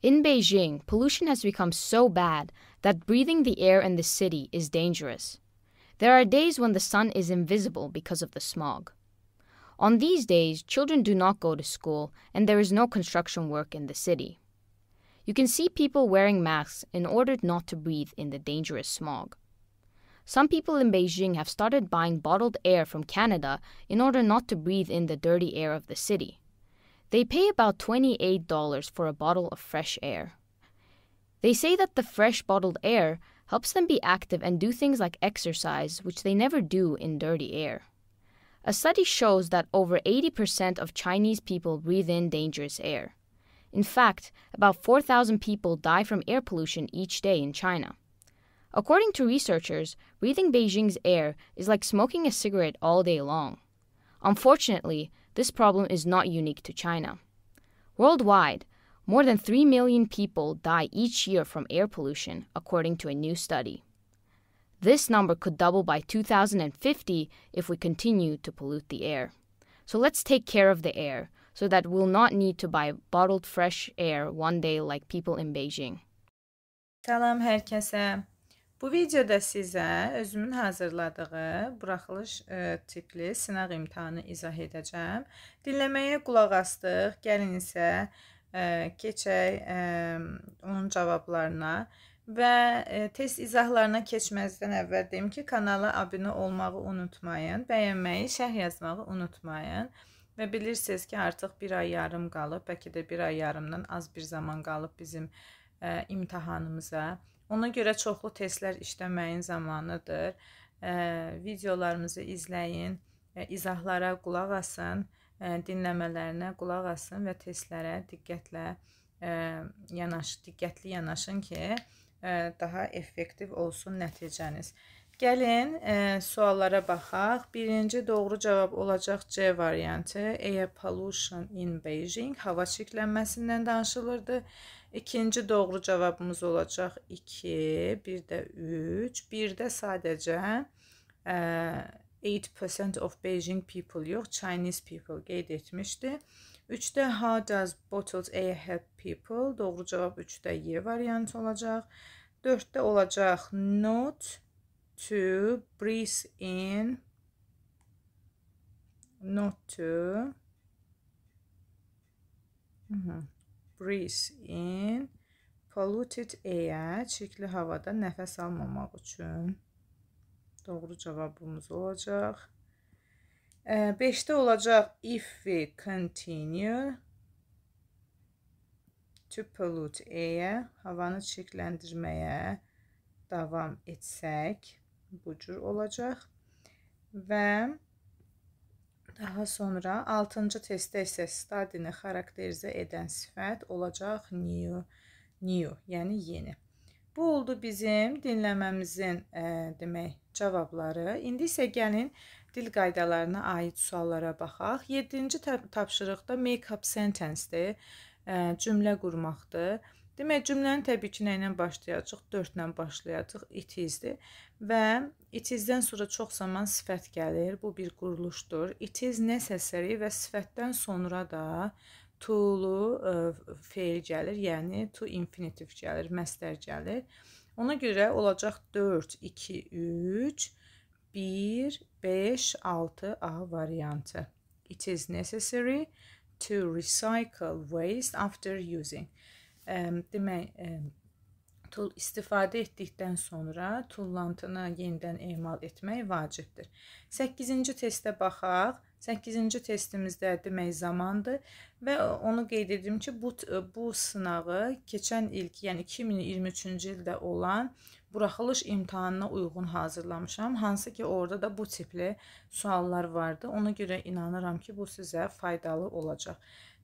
In Beijing, pollution has become so bad that breathing the air in the city is dangerous. There are days when the sun is invisible because of the smog. On these days, children do not go to school and there is no construction work in the city. You can see people wearing masks in order not to breathe in the dangerous smog. Some people in Beijing have started buying bottled air from Canada in order not to breathe in the dirty air of the city. They pay about $28 for a bottle of fresh air. They say that the fresh bottled air helps them be active and do things like exercise, which they never do in dirty air. A study shows that over 80% of Chinese people breathe in dangerous air. In fact, about 4,000 people die from air pollution each day in China. According to researchers, breathing Beijing's air is like smoking a cigarette all day long. Unfortunately, this problem is not unique to China. Worldwide, more than 3 million people die each year from air pollution, according to a new study. This number could double by 2050 if we continue to pollute the air. So let's take care of the air so that we'll not need to buy bottled fresh air one day like people in Beijing. Selam herkese. Bu videoda sizə özümün hazırladığı buraxılış e, tipli sınaq imtahanı izah edəcəm. Dinləməyə qulaq astıq, gəlin isə ə, e, keçək ə, e, onun cavablarına və ə, test izahlarına keçməzdən əvvəl deyim ki, kanala abunə olmağı unutmayın, bəyənməyi, şərh yazmağı unutmayın. Və bilirsiniz ki, artıq bir ay yarım qalıb, bəlkə də bir ay yarımdan az bir zaman qalıb bizim ə, imtahanımıza. Ona görə çoxlu testlər işləməyin zamanıdır. E, videolarımızı izləyin, e, izahlara qulaq asın, e, dinləmələrinə qulaq asın və testlərə diqqətlə e, yanaş, diqqətli yanaşın ki, e, daha effektiv olsun nəticəniz. Gəlin e, suallara baxaq. Birinci doğru cavab olacaq C variantı. Air pollution in Beijing hava çirklənməsindən danışılırdı. İkinci doğru cavabımız olacaq 2, bir də 3, bir də sadəcə e, 8% of Beijing people yox, Chinese people qeyd etmişdi. 3-də how does bottled air help people? Doğru cavab 3-də Y variantı olacaq. 4-də olacaq not to breathe in not to mm -hmm. breathe in polluted air çirkli havada nəfəs almamaq üçün doğru cavabımız olacaq 5-də olacaq if we continue to pollute air havanı çirkləndirməyə davam etsək bu cür olacaq. Və daha sonra 6-cı testdə isə stadini xarakterizə edən sifət olacaq new, new, yəni yeni. Bu oldu bizim dinləməmizin e, demək cavabları. İndi isə gəlin dil qaydalarına aid suallara baxaq. 7-ci tapşırıqda make up sentence-dir. E, cümlə qurmaqdır. Demək, cümləni təbii ki, nə ilə başlayacaq? 4 ilə başlayacaq. It is-dir. Və it is-dən sonra çox zaman sifət gəlir. Bu bir quruluşdur. It is necessary və sifətdən sonra da to-lu e, feil gəlir, yəni to infinitiv gəlir, məzdər gəlir. Ona görə olacaq 4, 2, 3, 1, 5, 6 A variantı. It is necessary to recycle waste after using demək, tul istifadə etdikdən sonra tullantını yenidən emal etmək vacibdir. 8-ci testə baxaq. 8-ci testimizdə demək zamandır və onu qeyd edim ki, bu bu sınağı keçən ilki, yəni 2023-cü ildə olan buraxılış imtahanına uyğun hazırlamışam. Hansı ki orada da bu tipli suallar vardı. Ona görə inanıram ki, bu sizə faydalı olacaq.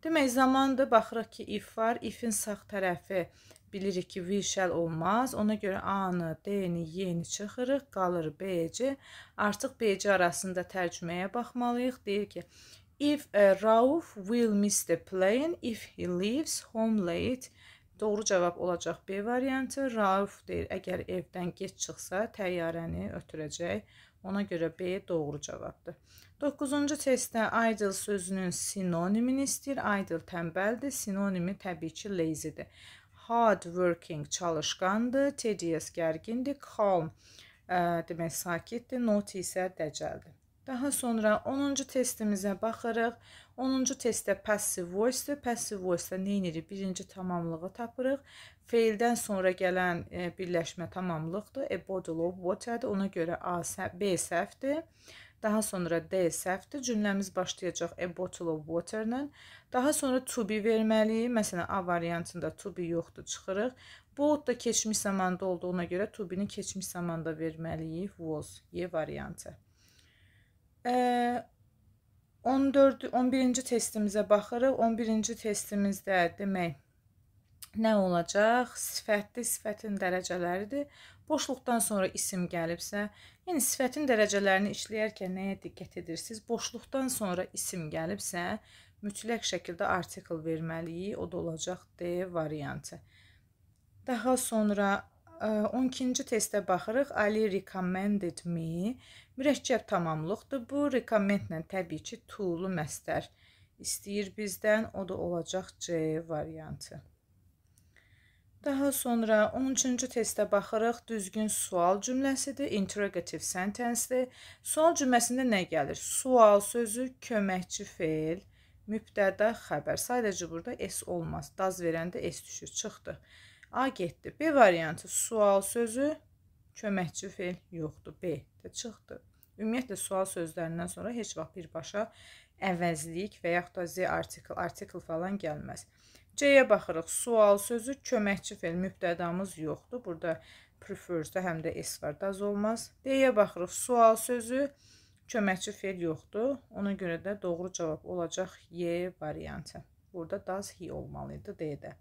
Demək, zamandır baxırıq ki, if var. Ifin sağ tərəfi bilirik ki, we shall olmaz. Ona görə A-nı, D-ni, Y-ni çıxırıq. Qalır B-C. Artıq B-C arasında tərcüməyə baxmalıyıq. Deyir ki, if uh, Rauf will miss the plane if he leaves home late. Doğru cavab olacaq B variantı. Rauf deyir, əgər evdən geç çıxsa təyyarəni ötürəcək. Ona görə B doğru cavabdır. 9-cu testdə idle sözünün sinonimini istəyir. Idle tənbəldir, sinonimi təbii ki, lazy-dir. Hard working çalışqandır, tedious gərgindir, calm ə, demək sakitdir, not isə dəcəldir. Daha sonra 10-cu testimizə baxırıq. 10-cu testdə passive voice-dir. Passive voice-də nə edirik? Birinci tamamlığı tapırıq. Faildən sonra gələn e, birləşmə tamamlıqdır. A e, bottle of water-dir. Ona görə A, B səhvdir. Daha sonra D səhvdir. Cümləmiz başlayacaq a e, bottle of water ilə. Daha sonra to be verməliyik. Məsələn, A variantında to be yoxdur, çıxırıq. Boat da keçmiş zamanda olduğuna görə to be-ni keçmiş zamanda verməliyik. Was, Y variantı. 14 11-ci testimizə baxırıq. 11-ci testimizdə demək nə olacaq? Sifətli sifətin dərəcələridir. Boşluqdan sonra isim gəlibsə, yəni sifətin dərəcələrini işləyərkən nəyə diqqət edirsiniz? Boşluqdan sonra isim gəlibsə, mütləq şəkildə artikl verməliyik. O da olacaq D variantı. Daha sonra 12-ci testə baxırıq. Ali recommended me. Mürəkkəb tamamlıqdır. Bu recommendlə təbii ki, to'lu məstər istəyir bizdən. O da olacaq C variantı. Daha sonra 13-cü testə baxırıq. Düzgün sual cümləsidir. Interrogative sentence-dir. Sual cümləsində nə gəlir? Sual sözü, köməkçi feil, mübtəda, xəbər. Sadəcə burada S olmaz. Daz verəndə S düşür, çıxdı. Çıxdı. A getdi. B variantı sual sözü, köməkçi fil yoxdur. B də çıxdı. Ümumiyyətlə sual sözlərindən sonra heç vaxt birbaşa əvəzlik və yaxud da z artikl, artikl falan gəlməz. C-yə baxırıq. Sual sözü köməkçi fil mübtədamız yoxdur. Burada prefers-də həm də s var, daz olmaz. D-yə baxırıq. Sual sözü köməkçi fil yoxdur. Ona görə də doğru cavab olacaq Y variantı. Burada daz he olmalı idi D-də.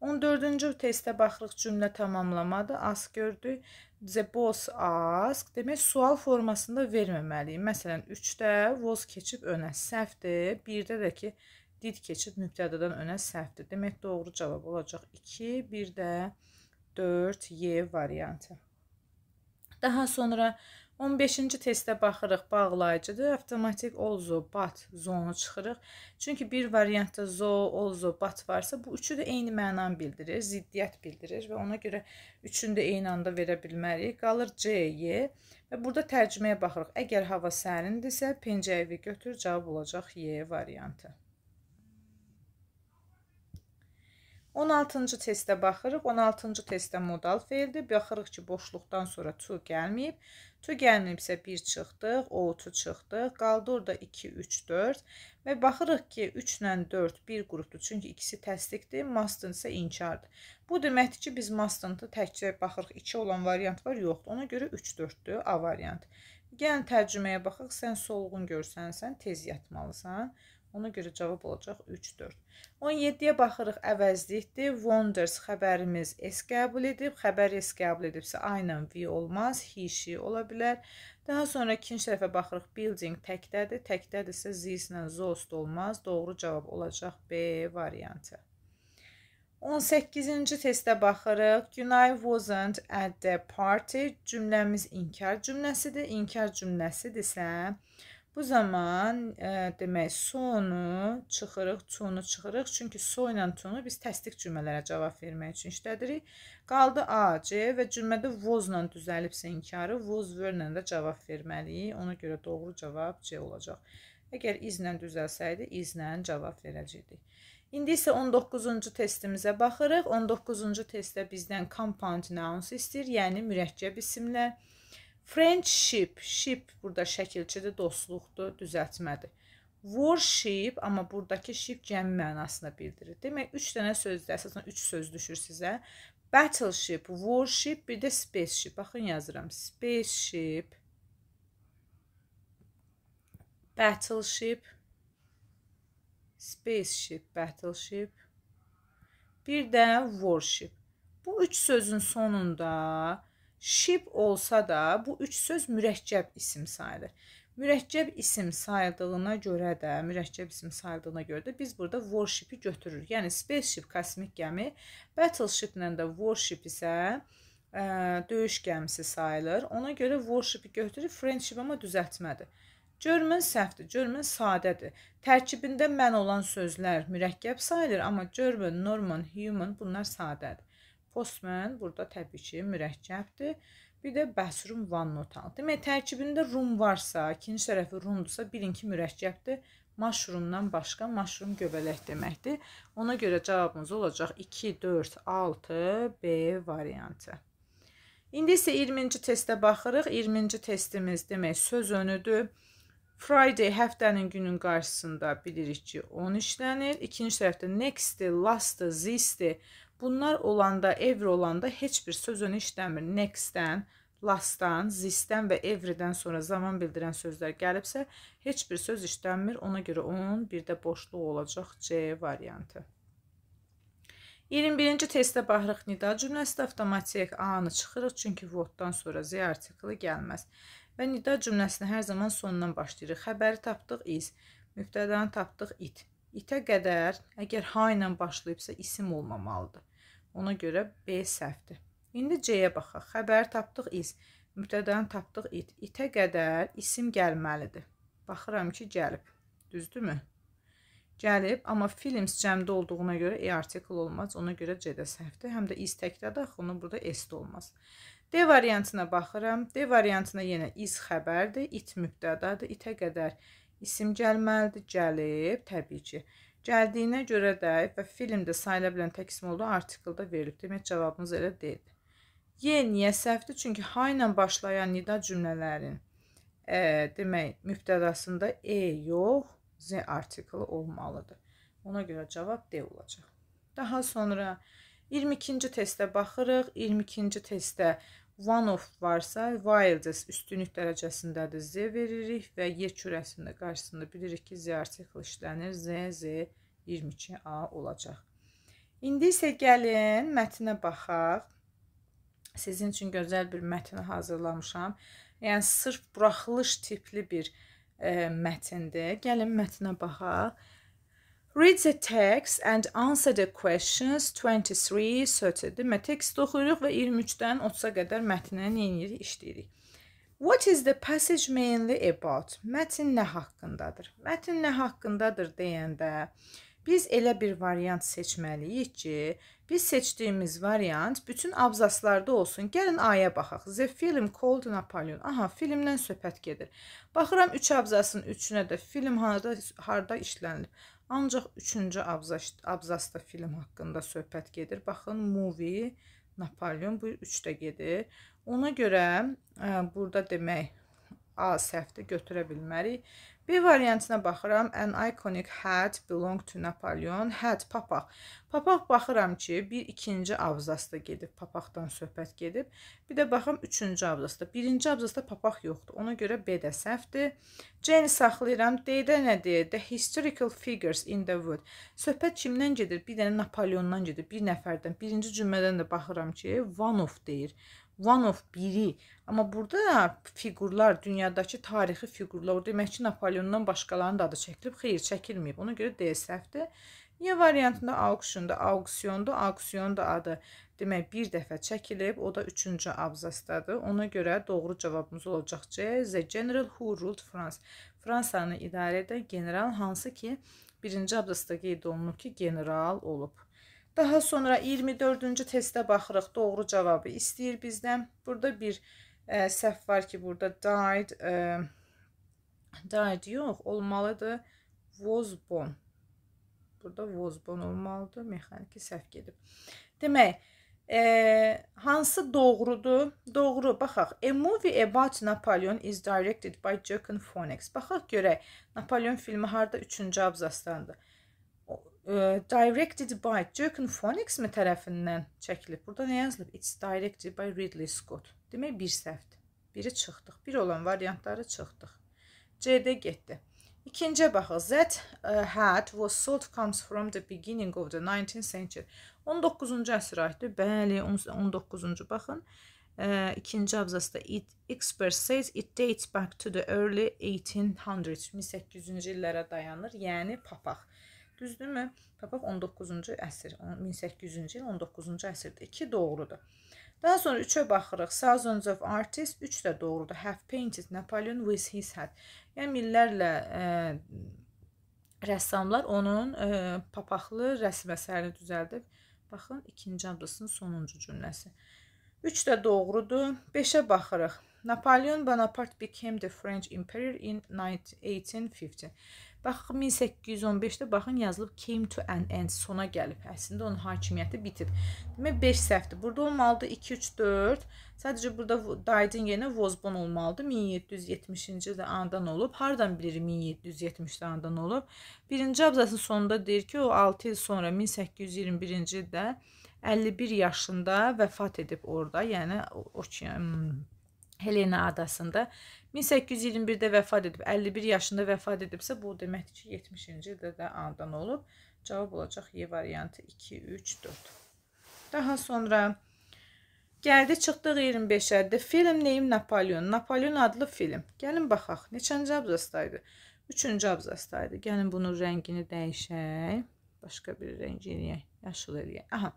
14-cü testə baxırıq cümlə tamamlamadı. As gördük. The boss ask demək sual formasında verməməliyik. Məsələn, 3-də was keçib önə səhvdir. 1-də də ki did keçib mübtədadan önə səhvdir. Demək doğru cavab olacaq 2, 1-də 4 Y variantı. Daha sonra 15-ci testə baxırıq, bağlayıcıdır. Avtomatik olzo, bat zonu çıxırıq. Çünki bir variantda zo, olzo, bat varsa, bu üçü də eyni mənanı bildirir, ziddiyyət bildirir və ona görə üçünü də eyni anda verə bilmərik. Qalır C, Y və burada tərcüməyə baxırıq. Əgər hava sərindirsə, pencəyi götür, cavab olacaq Y variantı. 16-cı testə baxırıq. 16-cı testdə modal feildir. Baxırıq ki, boşluqdan sonra to gəlməyib. To gəlməyibsə 1 çıxdıq, O2 çıxdıq. Qaldı orada 2, 3, 4. Və baxırıq ki, 3 ilə 4 bir qrupdur. Çünki ikisi təsdiqdir, mustn't isə inkardır. Bu deməkdir ki, biz mustn't-ı təkcə baxırıq 2 olan variant var, yoxdur. Ona görə 3, 4-dür A variant. Gəlin tərcüməyə baxıq. Sən solğun görsənsən, tez yatmalısan. 3, Ona görə cavab olacaq 3-4. 17-yə baxırıq əvəzlikdir. Wonders xəbərimiz S qəbul edib. Xəbər S qəbul edibsə aynen V olmaz. He, she ola bilər. Daha sonra ikinci tərəfə baxırıq. Building təkdədir. Təkdədirsə this ilə zost olmaz. Doğru cavab olacaq B variantı. 18-ci testə baxırıq. Günay wasn't at the party. Cümləmiz inkar cümləsidir. İnkar cümləsidirsə, Bu zaman ə, e, demək sonu çıxırıq, tunu çıxırıq. Çünki so ilə tunu biz təsdiq cümlələrə cavab vermək üçün işlədirik. Qaldı A, C və cümlədə vozla düzəlibsə inkarı, voz vörlə də cavab verməliyik. Ona görə doğru cavab C olacaq. Əgər izlə düzəlsəydi, izlə cavab verəcəkdik. İndi isə 19-cu testimizə baxırıq. 19-cu testdə bizdən compound nouns istəyir, yəni mürəkkəb isimlər. Friendship, ship burada şəkilçidir, dostluqdur, düzəltmədir. Worship, amma buradakı ship gəmi mənasını bildirir. Demək, 3 dənə sözdür, əsasən 3 söz düşür sizə. Battleship, warship, bir də spaceship. Baxın yazıram. Spaceship, battleship, spaceship, battleship, bir də warship. Bu üç sözün sonunda Şib olsa da bu üç söz mürəkkəb isim sayılır. Mürəkkəb isim sayıldığına görə də, mürəkkəb isim sayıldığına görə də biz burada warship-i götürürük. Yəni spaceship kosmik gəmi, battleship-lə də warship isə ə, e, döyüş gəmisi sayılır. Ona görə warship-i götürüb friendship amma düzəltmədir. German səhvdir, German sadədir. Tərkibində mən olan sözlər mürəkkəb sayılır, amma German, Norman, Human bunlar sadədir. Fosmen burada təbii ki, mürəkkəbdir. Bir də Bəsrum vannotal. Demək, tərkibində rum varsa, ikinci tərəfi rumdursa, bilin ki, mürəkkəbdir. Maşrumdan başqa maşrum göbələk deməkdir. Ona görə cavabımız olacaq 2, 4, 6 B variantı. İndi isə 20-ci testə baxırıq. 20-ci testimiz demək söz önüdür. Friday həftənin günün qarşısında bilirik ki, 10 işlənir. İkinci tərəfdə next-i, last-ı, this-i Bunlar olanda, evri olanda heç bir söz önü işləmir. Next-dən, last-dan, this-dən və everydən sonra zaman bildirən sözlər gəlibsə, heç bir söz işlənmir. Ona görə onun bir də boşluq olacaq C variantı. 21-ci testdə baxırıq nida cümləsi də avtomatik A-nı çıxırıq, çünki votdan sonra Z artiklı gəlməz. Və nida cümləsini hər zaman sondan başlayırıq. Xəbəri tapdıq is, müftədanı tapdıq it. İtə qədər əgər H ilə başlayıbsa isim olmamalıdır. Ona görə B səhvdir. İndi C-yə baxaq. Xəbəri tapdıq iz, mübtədəni tapdıq it. İtə qədər isim gəlməlidir. Baxıram ki, gəlib. Düzdürmü? Gəlib, amma films cəmdə olduğuna görə E artikl olmaz. Ona görə C-də səhvdir. Həm də iz təkdədir, axı onun burada S-də olmaz. D variantına baxıram. D variantına yenə iz xəbərdir, it mübtədadır. İtə qədər isim isim gəlməlidir, gəlib, təbii ki. Gəldiyinə görə də və filmdə sayıla bilən tək isim olduğu artikelda verilib. Demək cavabımız elə deyil. Y niyə səhvdir? Çünki ha ilə başlayan nida cümlələrin e, demək mübtədasında e yox, z artikeli olmalıdır. Ona görə cavab D olacaq. Daha sonra 22-ci testə baxırıq. 22-ci testdə One of varsa wildest üstünlük dərəcəsindədir. Z veririk və yer kürəsində qarşısında bilirik ki, Z artikl işlənir. Z, Z 22A olacaq. İndi isə gəlin mətnə baxaq. Sizin üçün gözəl bir mətn hazırlamışam. Yəni sırf buraxılış tipli bir e, mətindir. Gəlin mətnə baxaq. Read the text and answer the questions 23, 30. Demə tekst oxuyuruq və 23-dən 30-a qədər mətnə nəyirik, işləyirik. What is the passage mainly about? Mətn nə haqqındadır? Mətn nə haqqındadır deyəndə biz elə bir variant seçməliyik ki, biz seçdiyimiz variant bütün abzaslarda olsun. Gəlin aya baxaq. The film called Napoleon. Aha, filmdən söhbət gedir. Baxıram 3 üç abzasın 3-ünə də film harda harda işlənilib. Ancaq 3-cü abzasda film haqqında söhbət gedir. Baxın, movie Napoleon bu 3-də gedir. Ona görə ə, burada demək A səhvdə götürə bilmərik. B variantına baxıram. An iconic hat belong to Napoleon. Hat papaq. Papaq baxıram ki, bir ikinci abzasda gedib, papaqdan söhbət gedib. Bir də baxım üçüncü abzasda. Birinci abzasda papaq yoxdur. Ona görə B də səhvdir. C-ni saxlayıram. D-də nədir? The historical figures in the wood. Söhbət kimdən gedir? Bir dənə Napoleondan gedir. Bir nəfərdən. Birinci cümlədən də baxıram ki, one of deyir. Vanov biri. Amma burada fiqurlar, dünyadakı tarixi fiqurlar, o demək ki, Napoleondan başqalarının da adı çəkilib, xeyr, çəkilməyib. Ona görə D səhvdir. Ya variantında auctionda, auksiyonda, auksiyonda adı demək bir dəfə çəkilib, o da 3-cü abzasdadır. Ona görə doğru cavabımız olacaq C. The General Who Ruled France. Fransanı idarə edən general hansı ki, birinci abzasda qeyd olunub ki, general olub. Daha sonra 24-cü testə baxırıq. Doğru cavabı istəyir bizdən. Burada bir ə, e, səhv var ki, burada died ə, e, died yox, olmalıdır was born. Burada was born olmalıdır. Mexaniki səhv gedib. Demək, ə, e, hansı doğrudur? Doğru. Baxaq. A movie about Napoleon is directed by Jochen Phoenix. Baxaq görək. Napoleon filmi harda 3-cü abzasdandır e, directed by Jochen Phonics mi tərəfindən çəkilib? Burada nə yazılıb? It's directed by Ridley Scott. Demək bir səhvdir. Biri çıxdıq. Bir olan variantları çıxdıq. C-də getdi. İkinciyə baxıq. That uh, e, hat was sold comes from the beginning of the 19th century. 19-cu əsrə aiddir. Bəli, 19-cu baxın. E, ikinci abzasda it experts says it dates back to the early 1800s. 1800-cü illərə dayanır. Yəni papaq. Düzdürmü? Papaq 19-cu əsr, 1800-cü il 19-cu əsrdə 2 doğrudur. Daha sonra 3-ə baxırıq. Thousands of artists 3 də doğrudur. Have painted Napoleon with his hat. Yəni minlərlə e, rəssamlar onun e, papaqlı rəsm əsərini düzəldib. Baxın, ikinci abdasının sonuncu cümləsi. 3 də doğrudur. 5-ə baxırıq. Napoleon Bonaparte became the French Emperor in 1850. Bax 1815-də baxın yazılıb came to an end sona gəlib. Əslində onun hakimiyyəti bitib. Demək 5 səhvdir. Burada olmalıdı 2 3 4. Sadəcə burada Daydin yerinə Vozbon olmalıdı. 1770-ci ildə anadan olub. Hardan bilirik 1770-də anadan olub? Birinci abzasın sonunda deyir ki, o 6 il sonra 1821-ci ildə 51 yaşında vəfat edib orada. Yəni okean Helena adasında 1821-də vəfat edib, 51 yaşında vəfat edibsə, bu deməkdir ki, 70-ci ildə də anadan olub. Cavab olacaq Y variantı 2, 3, 4. Daha sonra gəldi çıxdıq 25-ə. Film neyim Napoleon? Napoleon adlı film. Gəlin baxaq. Neçənci abzastaydı? 3-cü abzastaydı. Gəlin bunun rəngini dəyişək. Başqa bir rəng eləyək. Yaşıl eləyək. Aha.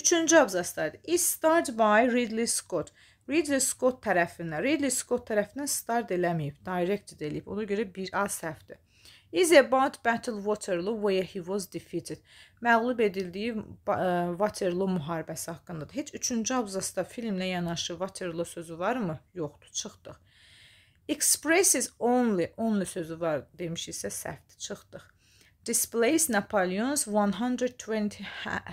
3-cü abzastaydı. It started by Ridley Scott. Ridley Scott tərəfindən, Ridley Scott tərəfindən start eləməyib, directed eləyib. Ona görə bir az səhvdir. Is about Battle Waterloo where he was defeated. Məğlub edildiyi e, Waterloo müharibəsi haqqındadır. Heç 3-cü abzasda filmlə yanaşı Waterloo sözü varmı? Yoxdur, çıxdıq. Expresses only, only sözü var demişiksə səhvdir, çıxdıq. Displays Napoleon's 120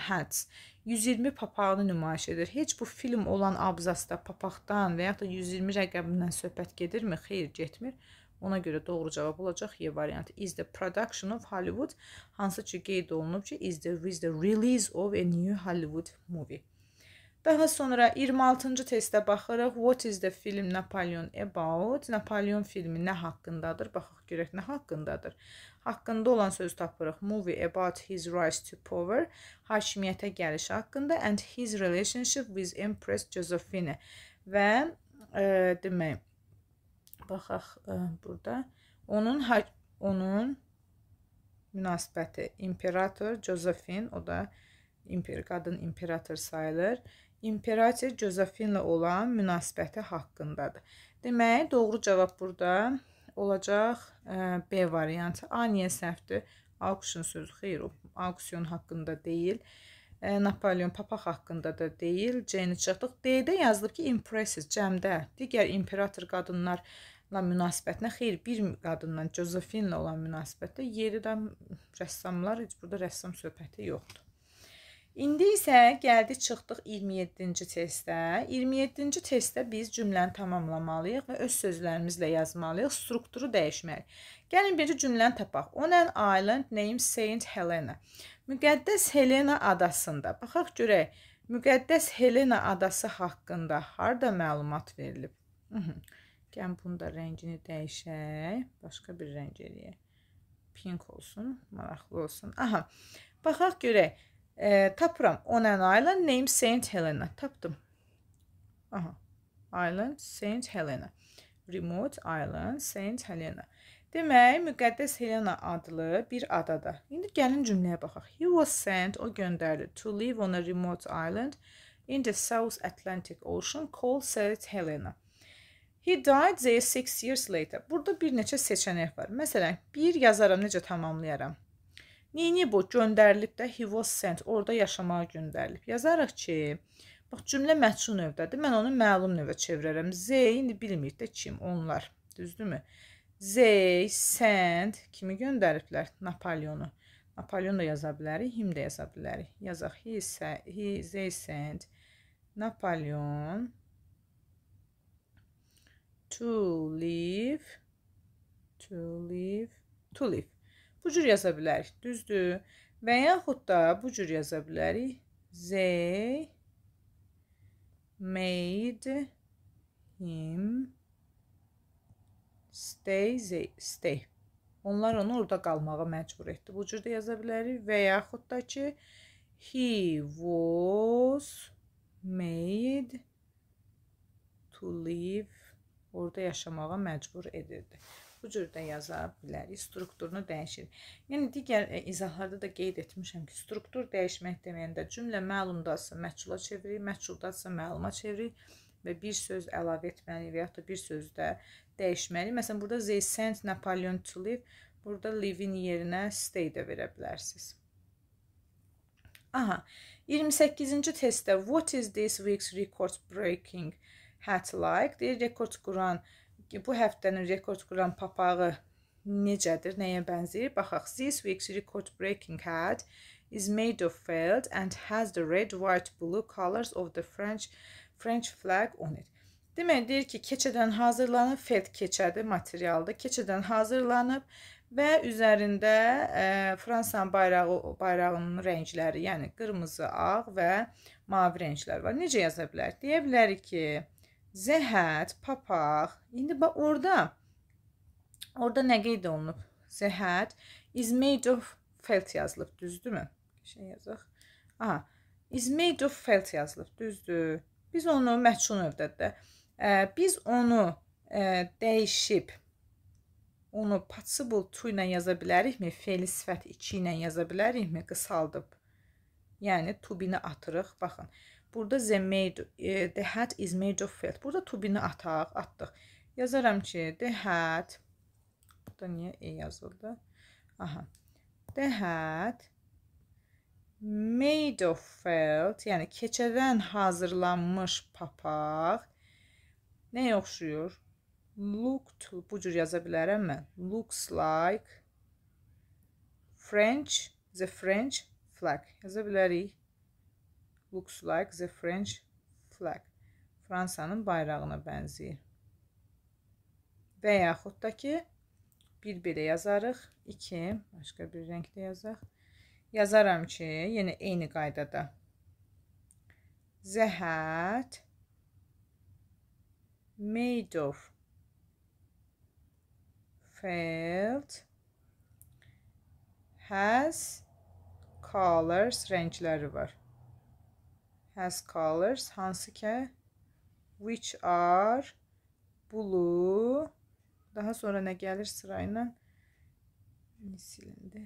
hats. 120 papağını nümayiş edir. Heç bu film olan abzasda papaqdan və ya da 120 rəqəmindən söhbət gedirmi? Xeyr, getmir. Ona görə doğru cavab olacaq Y variantı. Is the production of Hollywood hansı ki qeyd olunub ki, is the, is the release of a new Hollywood movie. Daha sonra 26-cı testə baxırıq. What is the film Napoleon about? Napoleon filmi nə haqqındadır? Baxaq görək nə haqqındadır. Haqqında olan söz tapırıq. Movie about his rise to power, hakimiyyətə gəlişi haqqında and his relationship with Empress Josephine və e, demək baxaq e, burada onun onun münasibəti imperator Josephine o da imper qadın imperator sayılır imperator Jozefinlə olan münasibəti haqqındadır. Deməli, doğru cavab burada olacaq ə, e, B variantı. A niyə səhvdir? Auction sözü xeyr, auksiyon haqqında deyil. Ə, e, Napoleon papaq haqqında da deyil. C-ni çıxdıq. D-də yazılıb ki, impressive cəmdə. Digər imperator qadınlarla münasibətinə xeyr, bir qadınla Jozefinlə olan münasibətdə yeri də rəssamlar, heç burada rəssam söhbəti yoxdur. İndi isə gəldik, çıxdıq 27-ci testə. 27-ci testdə biz cümləni tamamlamalıyıq və öz sözlərimizlə yazmalıyıq, strukturu dəyişməliyik. Gəlin birinci cümləni tapaq. On an island named Saint Helena. Müqəddəs Helena adasında. Baxaq görək, Müqəddəs Helena adası haqqında harda məlumat verilib? Gəlin bunu da rəngini dəyişək. Başqa bir rəng eləyək. Pink olsun, maraqlı olsun. Aha, baxaq görək. E, tapıram. Onun island name Saint Helena. Tapdım. Aha. Island Saint Helena. Remote Island Saint Helena. Demək, müqəddəs Helena adlı bir adada. İndi gəlin cümləyə baxaq. He was sent, o göndərildi, to live on a remote island in the South Atlantic Ocean called Saint Helena. He died there six years later. Burada bir neçə seçənək var. Məsələn, bir yazaram, necə tamamlayaram? Neyini bu? Göndərilib də he was sent. Orda yaşamağa göndərilib. Yazarıq ki, bax cümlə məçhul növdədir. Mən onu məlum növə çevirərəm. They indi bilmirik də kim onlar. Düzdürmü? They sent kimi göndəriblər Napoleonu. Napoleon da yaza bilərik, him də yaza bilərik. Yazaq he, he they sent Napoleon to live to live to live Bu cür yaza bilərik, düzdür? Və yaxud da bu cür yaza bilərik. They made him stay, they, stay. Onlar onu orada qalmağa məcbur etdi. Bu cür də yaza bilərik. Və yaxud da ki, he was made to live orada yaşamağa məcbur edirdi bu cür də yaza bilərik. Strukturunu dəyişir. Yəni digər e, izahlarda da qeyd etmişəm ki, struktur dəyişmək deməyəndə cümlə məlumdadsa məçhula çevirir, məçhuldadsa məluma çevirir və bir söz əlavə etməli və ya da bir sözdə dəyişməli. Məsələn, burada they sent Napoleon to live, burada live-in yerinə stay də verə bilərsiniz. Aha. 28-ci testdə what is this week's record breaking hat like? Deyir rekord quran bu həftənin rekord quran papağı necədir, nəyə bənzəyir? Baxaq. This week's record breaking hat is made of felt and has the red, white, blue colors of the French French flag on it. Demək deyir ki, keçədən hazırlanıb, felt keçədir, materialdır. Keçədən hazırlanıb və üzərində e, Fransanın bayrağı bayrağının rəngləri, yəni qırmızı, ağ və mavi rənglər var. Necə yaza bilər? Deyə bilərik ki, Zəhət, papaq. İndi bax orada orada nə qeyd olunub? Zəhət is made of felt yazılıb, düzdürmü? Şey yazaq. Aha. Is made of felt yazılıb, düzdür? Biz onu məhçun növdədir. E, biz onu e, dəyişib onu possible to ilə yaza bilərikmi? Fe'li sifət 2 ilə yaza bilərikmi? Qısaldıb. Yəni to-bini atırıq. Baxın. Burada the made, e, the hat is made of felt. Burada to be-ni ataq, atdıq. Yazaram ki, the hat. Burada niyə e yazıldı? Aha. The hat made of felt, yəni keçədən hazırlanmış papaq nəyə oxşuyur? Looked, bu cür yaza bilərəm mən. Looks like French, the French flag. Yaza bilərik looks like the French flag. Fransanın bayrağına bənzəyir. Və yaxud da ki, bir belə yazarıq. 2, başqa bir rəngdə yazaq. Yazaram ki, yenə eyni qaydada. The hat made of felt has colors, rəngləri var has colors hansı ki which are blue daha sonra nə gəlir sırayla silindi.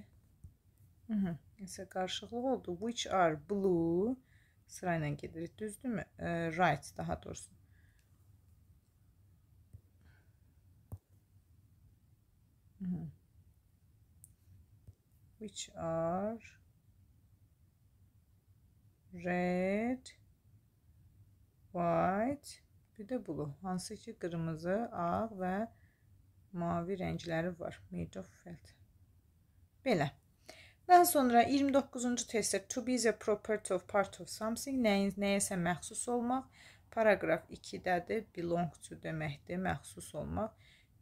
Mhm. Nəsə qarışıqlıq oldu. Which are blue sırayla gedirik, düzdürmü? E, right daha doğrusu. Mhm. Which are red white bir də blue hansı ki qırmızı ağ və mavi rəngləri var made of felt belə Daha sonra 29-cu testdə to be is a property of part of something, nəyin nəyəsə məxsus olmaq. Paraqraf 2-dədir, belong to deməkdir, məxsus olmaq.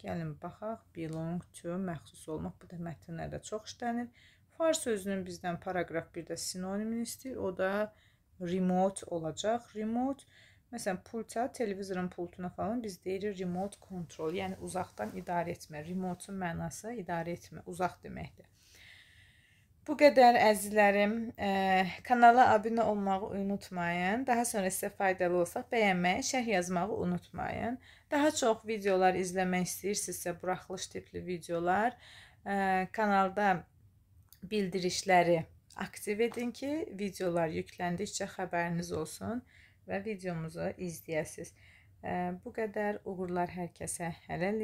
Gəlin baxaq, belong to məxsus olmaq. Bu da mətnlərdə çox işlənir. Var sözünün bizdən paraqraf 1-də sinonimini istəyir. O da remote olacaq. Remote Məsələn, pulta, televizorun pultuna falan biz deyirik remote control, yəni uzaqdan idarə etmə. Remote-un mənası idarə etmə, uzaq deməkdir. Bu qədər əzizlərim, ə, kanala abunə olmağı unutmayın. Daha sonra sizə faydalı olsaq bəyənməyi, şərh yazmağı unutmayın. Daha çox videolar izləmək istəyirsinizsə, buraxılış tipli videolar ə, kanalda bildirişləri aktiv edin ki, videolar yükləndikcə xəbəriniz olsun və videomuzu izləyəsiniz. Bu qədər uğurlar hər kəsə hələlik.